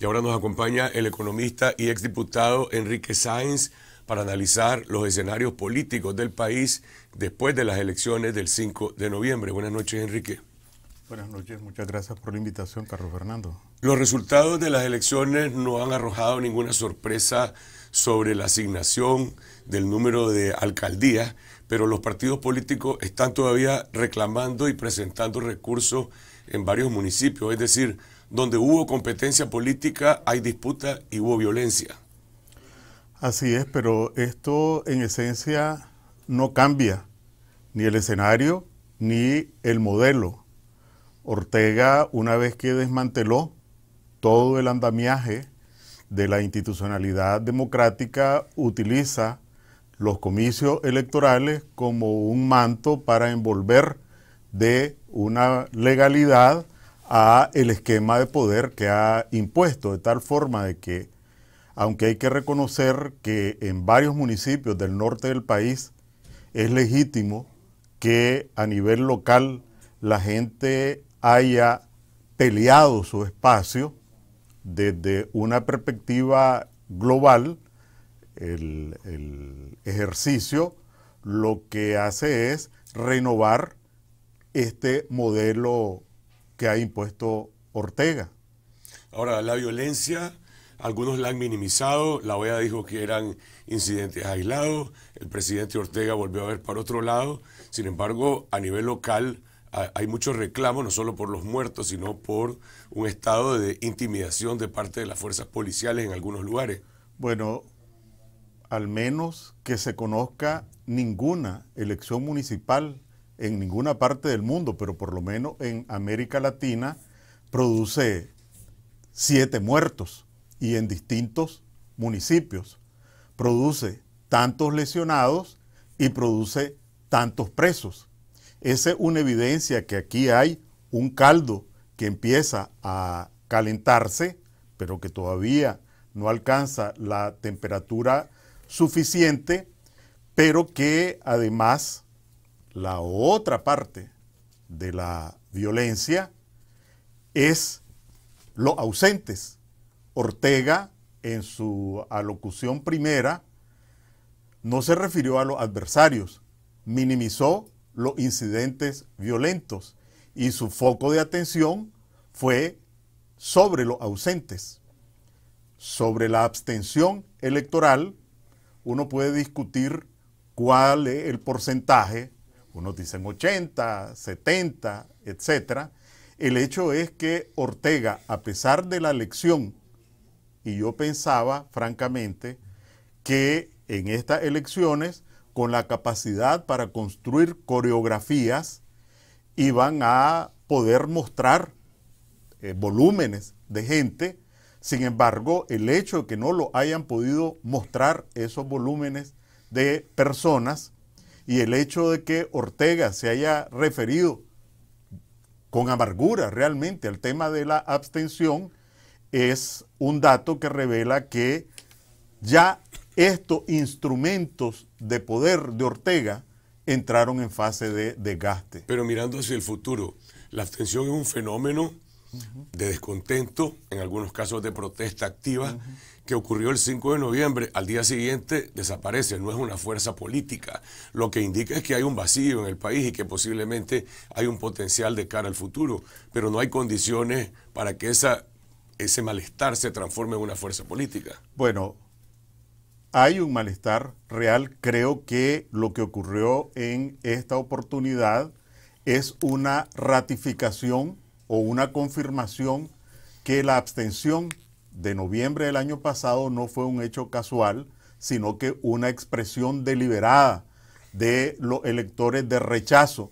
Y ahora nos acompaña el economista y exdiputado Enrique Sáenz para analizar los escenarios políticos del país después de las elecciones del 5 de noviembre. Buenas noches, Enrique. Buenas noches, muchas gracias por la invitación, Carlos Fernando. Los resultados de las elecciones no han arrojado ninguna sorpresa sobre la asignación del número de alcaldías, pero los partidos políticos están todavía reclamando y presentando recursos en varios municipios, es decir, donde hubo competencia política hay disputa y hubo violencia. Así es, pero esto en esencia no cambia ni el escenario ni el modelo. Ortega, una vez que desmanteló todo el andamiaje de la institucionalidad democrática, utiliza los comicios electorales como un manto para envolver de una legalidad a el esquema de poder que ha impuesto, de tal forma de que, aunque hay que reconocer que en varios municipios del norte del país es legítimo que a nivel local la gente haya peleado su espacio desde una perspectiva global, el, el ejercicio lo que hace es renovar este modelo que ha impuesto Ortega. Ahora, la violencia, algunos la han minimizado, la OEA dijo que eran incidentes aislados, el presidente Ortega volvió a ver para otro lado, sin embargo, a nivel local hay muchos reclamos, no solo por los muertos, sino por un estado de intimidación de parte de las fuerzas policiales en algunos lugares. Bueno, al menos que se conozca ninguna elección municipal en ninguna parte del mundo, pero por lo menos en América Latina, produce siete muertos y en distintos municipios. Produce tantos lesionados y produce tantos presos. Esa es una evidencia que aquí hay un caldo que empieza a calentarse, pero que todavía no alcanza la temperatura suficiente, pero que además la otra parte de la violencia es los ausentes. Ortega, en su alocución primera, no se refirió a los adversarios, minimizó los incidentes violentos y su foco de atención fue sobre los ausentes. Sobre la abstención electoral, uno puede discutir cuál es el porcentaje unos dicen 80, 70, etc. El hecho es que Ortega, a pesar de la elección, y yo pensaba, francamente, que en estas elecciones, con la capacidad para construir coreografías, iban a poder mostrar eh, volúmenes de gente. Sin embargo, el hecho de que no lo hayan podido mostrar esos volúmenes de personas y el hecho de que Ortega se haya referido con amargura realmente al tema de la abstención es un dato que revela que ya estos instrumentos de poder de Ortega entraron en fase de desgaste. Pero mirando hacia el futuro, la abstención es un fenómeno de descontento, en algunos casos de protesta activa, que ocurrió el 5 de noviembre. Al día siguiente desaparece, no es una fuerza política. Lo que indica es que hay un vacío en el país y que posiblemente hay un potencial de cara al futuro, pero no hay condiciones para que esa, ese malestar se transforme en una fuerza política. Bueno, hay un malestar real. Creo que lo que ocurrió en esta oportunidad es una ratificación o una confirmación que la abstención de noviembre del año pasado no fue un hecho casual, sino que una expresión deliberada de los electores de rechazo,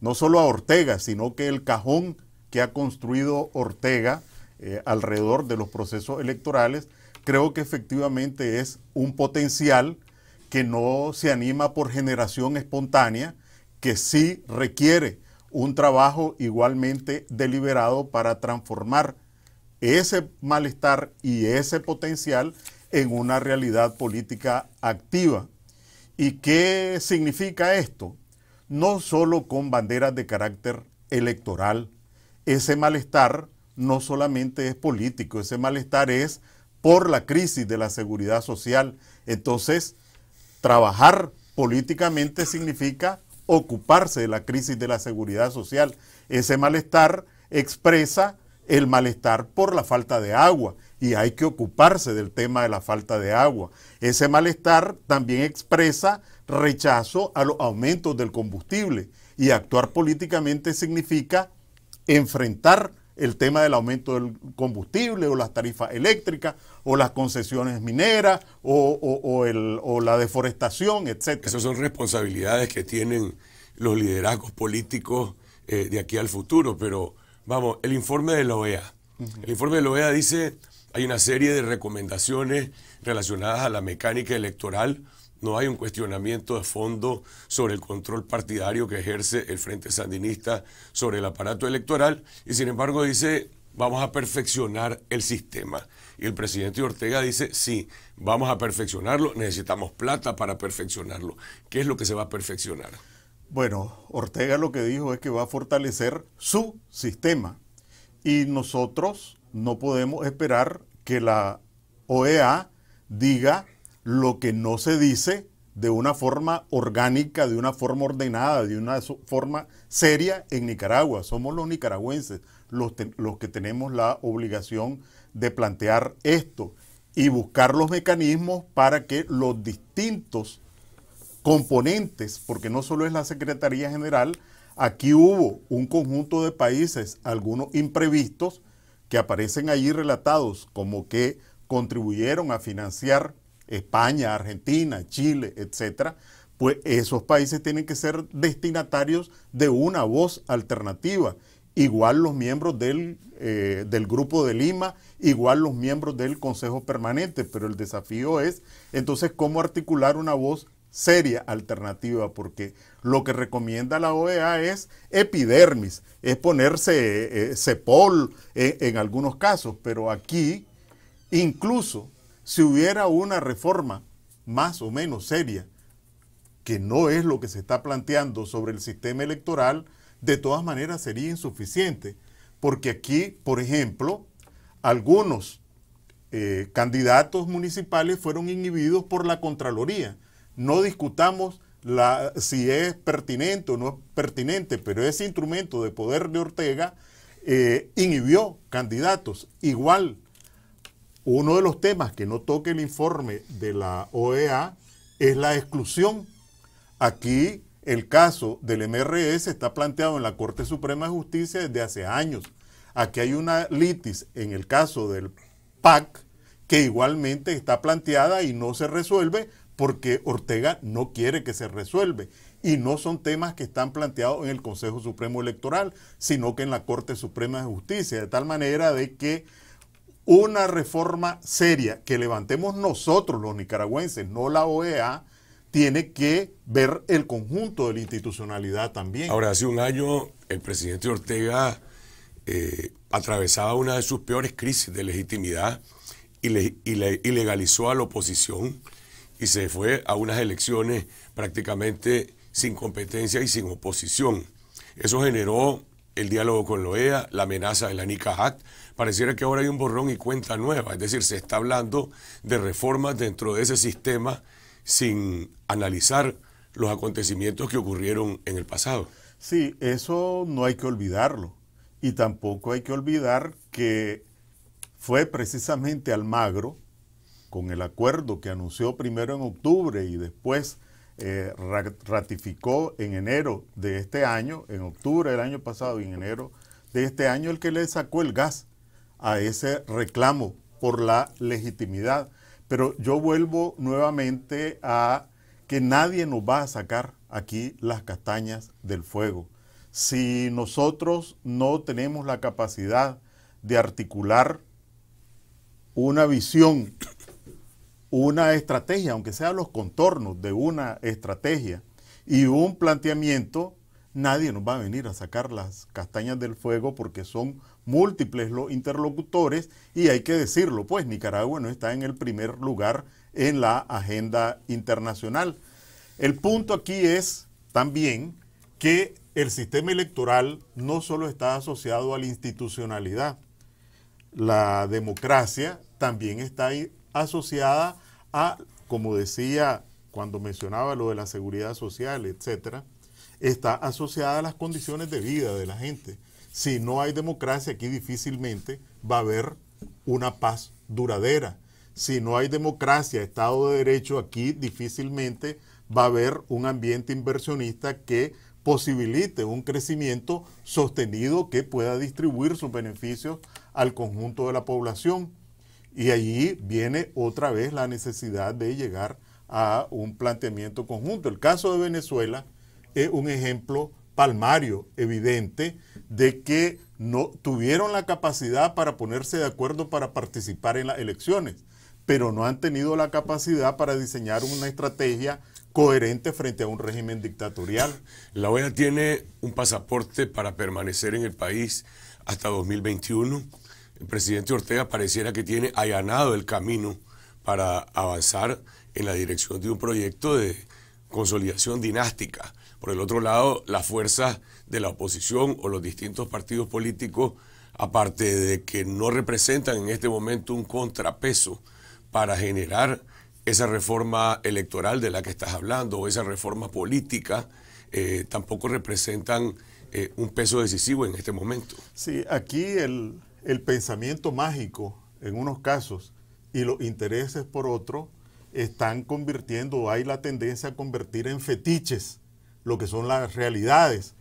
no solo a Ortega, sino que el cajón que ha construido Ortega eh, alrededor de los procesos electorales, creo que efectivamente es un potencial que no se anima por generación espontánea, que sí requiere un trabajo igualmente deliberado para transformar ese malestar y ese potencial en una realidad política activa. ¿Y qué significa esto? No solo con banderas de carácter electoral. Ese malestar no solamente es político, ese malestar es por la crisis de la seguridad social. Entonces, trabajar políticamente significa ocuparse de la crisis de la seguridad social. Ese malestar expresa el malestar por la falta de agua y hay que ocuparse del tema de la falta de agua. Ese malestar también expresa rechazo a los aumentos del combustible y actuar políticamente significa enfrentar el tema del aumento del combustible o las tarifas eléctricas o las concesiones mineras o, o, la deforestación, etc. Esas son responsabilidades que tienen los liderazgos políticos eh, de aquí al futuro, pero vamos, el informe de la OEA. El informe de la OEA dice, hay una serie de recomendaciones relacionadas a la mecánica electoral no hay un cuestionamiento de fondo sobre el control partidario que ejerce el Frente Sandinista sobre el aparato electoral y sin embargo dice, vamos a perfeccionar el sistema. Y el presidente Ortega dice, sí, vamos a perfeccionarlo, necesitamos plata para perfeccionarlo. ¿Qué es lo que se va a perfeccionar? Bueno, Ortega lo que dijo es que va a fortalecer su sistema y nosotros no podemos esperar que la OEA diga lo que no se dice de una forma orgánica, de una forma ordenada, de una forma seria en Nicaragua. Somos los nicaragüenses los, que tenemos la obligación de plantear esto y buscar los mecanismos para que los distintos componentes, porque no solo es la Secretaría General, aquí hubo un conjunto de países, algunos imprevistos, que aparecen allí relatados como que contribuyeron a financiar España, Argentina, Chile, etcétera, pues esos países tienen que ser destinatarios de una voz alternativa. Igual los miembros eh, del, Grupo de Lima, igual los miembros del Consejo Permanente, pero el desafío es entonces cómo articular una voz seria, alternativa, porque lo que recomienda la OEA es epidermis, es ponerse cepol eh, eh, en algunos casos, pero aquí incluso si hubiera una reforma más o menos seria, que no es lo que se está planteando sobre el sistema electoral, de todas maneras sería insuficiente, porque aquí, por ejemplo, algunos eh, candidatos municipales fueron inhibidos por la Contraloría. No discutamos si es pertinente o no es pertinente, pero ese instrumento de poder de Ortega eh, inhibió candidatos. Igual uno de los temas que no toca el informe de la OEA es la exclusión. Aquí el caso del MRS está planteado en la Corte Suprema de Justicia desde hace años. Aquí hay una litis en el caso del PAC que igualmente está planteada y no se resuelve porque Ortega no quiere que se resuelve. Y no son temas que están planteados en el Consejo Supremo Electoral, sino que en la Corte Suprema de Justicia, de tal manera de que una reforma seria que levantemos nosotros los nicaragüenses, no la OEA, tiene que ver el conjunto de la institucionalidad también. Ahora, hace un año el presidente Ortega eh, atravesaba una de sus peores crisis de legitimidad y, legalizó a la oposición y se fue a unas elecciones prácticamente sin competencia y sin oposición. Eso generó el diálogo con la OEA, la amenaza de la NICA pareciera que ahora hay un borrón y cuenta nueva, es decir, se está hablando de reformas dentro de ese sistema sin analizar los acontecimientos que ocurrieron en el pasado. Sí, eso no hay que olvidarlo. Y tampoco hay que olvidar que fue precisamente Almagro, con el acuerdo que anunció primero en octubre y después eh, ratificó en enero de este año, en octubre del año pasado y en enero de este año, el que le sacó el gas a ese reclamo por la legitimidad. Pero yo vuelvo nuevamente a que nadie nos va a sacar aquí las castañas del fuego. Si nosotros no tenemos la capacidad de articular una visión, una estrategia, aunque sean los contornos de una estrategia y un planteamiento, nadie nos va a venir a sacar las castañas del fuego porque son múltiples los interlocutores y hay que decirlo, pues Nicaragua no está en el primer lugar en la agenda internacional. El punto aquí es también que el sistema electoral no solo está asociado a la institucionalidad, la democracia también está asociada a, como decía cuando mencionaba lo de la seguridad social, etcétera, está asociada a las condiciones de vida de la gente. Si no hay democracia aquí difícilmente va a haber una paz duradera. Si no hay democracia, Estado de Derecho aquí difícilmente va a haber un ambiente inversionista que posibilite un crecimiento sostenido que pueda distribuir sus beneficios al conjunto de la población. Y allí viene otra vez la necesidad de llegar a un planteamiento conjunto. El caso de Venezuela es un ejemplo palmario, evidente, de que no tuvieron la capacidad para ponerse de acuerdo para participar en las elecciones, pero no han tenido la capacidad para diseñar una estrategia coherente frente a un régimen dictatorial. La OEA tiene un pasaporte para permanecer en el país hasta 2021. El presidente Ortega pareciera que tiene allanado el camino para avanzar en la dirección de un proyecto de consolidación dinástica por el otro lado, las fuerzas de la oposición o los distintos partidos políticos, aparte de que no representan en este momento un contrapeso para generar esa reforma electoral de la que estás hablando o esa reforma política, eh, tampoco representan eh, un peso decisivo en este momento. Sí, aquí el, el pensamiento mágico en unos casos y los intereses por otro están convirtiendo, hay la tendencia a convertir en fetiches lo que son las realidades.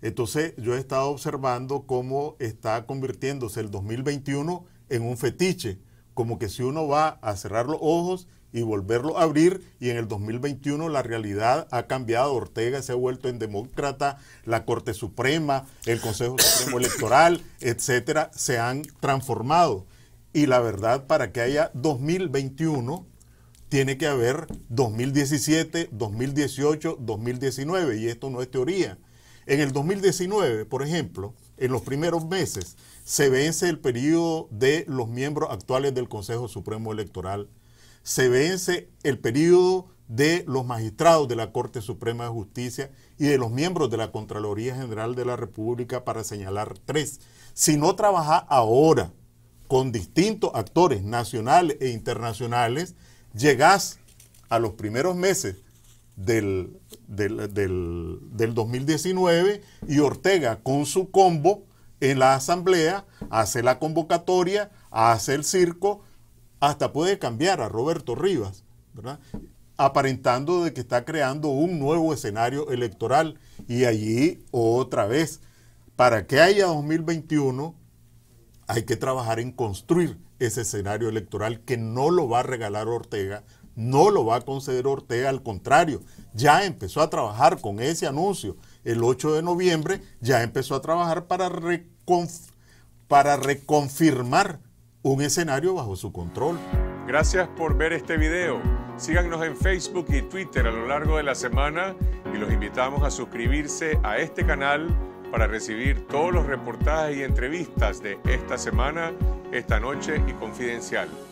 Entonces yo he estado observando cómo está convirtiéndose el 2021 en un fetiche, como que si uno va a cerrar los ojos y volverlo a abrir y en el 2021 la realidad ha cambiado, Ortega se ha vuelto en demócrata, la Corte Suprema, el Consejo Supremo Electoral, etcétera, se han transformado. Y la verdad, para que haya 2021, tiene que haber 2017, 2018, 2019, y esto no es teoría. En el 2019, por ejemplo, en los primeros meses, se vence el periodo de los miembros actuales del Consejo Supremo Electoral, se vence el periodo de los magistrados de la Corte Suprema de Justicia y de los miembros de la Contraloría General de la República para señalar tres. Si no trabaja ahora con distintos actores nacionales e internacionales, llegás a los primeros meses del, del, 2019 y Ortega con su combo en la asamblea hace la convocatoria, hace el circo, hasta puede cambiar a Roberto Rivas, aparentando de que está creando un nuevo escenario electoral y allí otra vez, para que haya 2021 hay que trabajar en construir ese escenario electoral que no lo va a regalar Ortega, no lo va a conceder Ortega, al contrario, ya empezó a trabajar con ese anuncio el 8 de noviembre, ya empezó a trabajar para, para reconfirmar un escenario bajo su control. Gracias por ver este video. Síganos en Facebook y Twitter a lo largo de la semana y los invitamos a suscribirse a este canal para recibir todos los reportajes y entrevistas de esta semana esta noche y confidencial.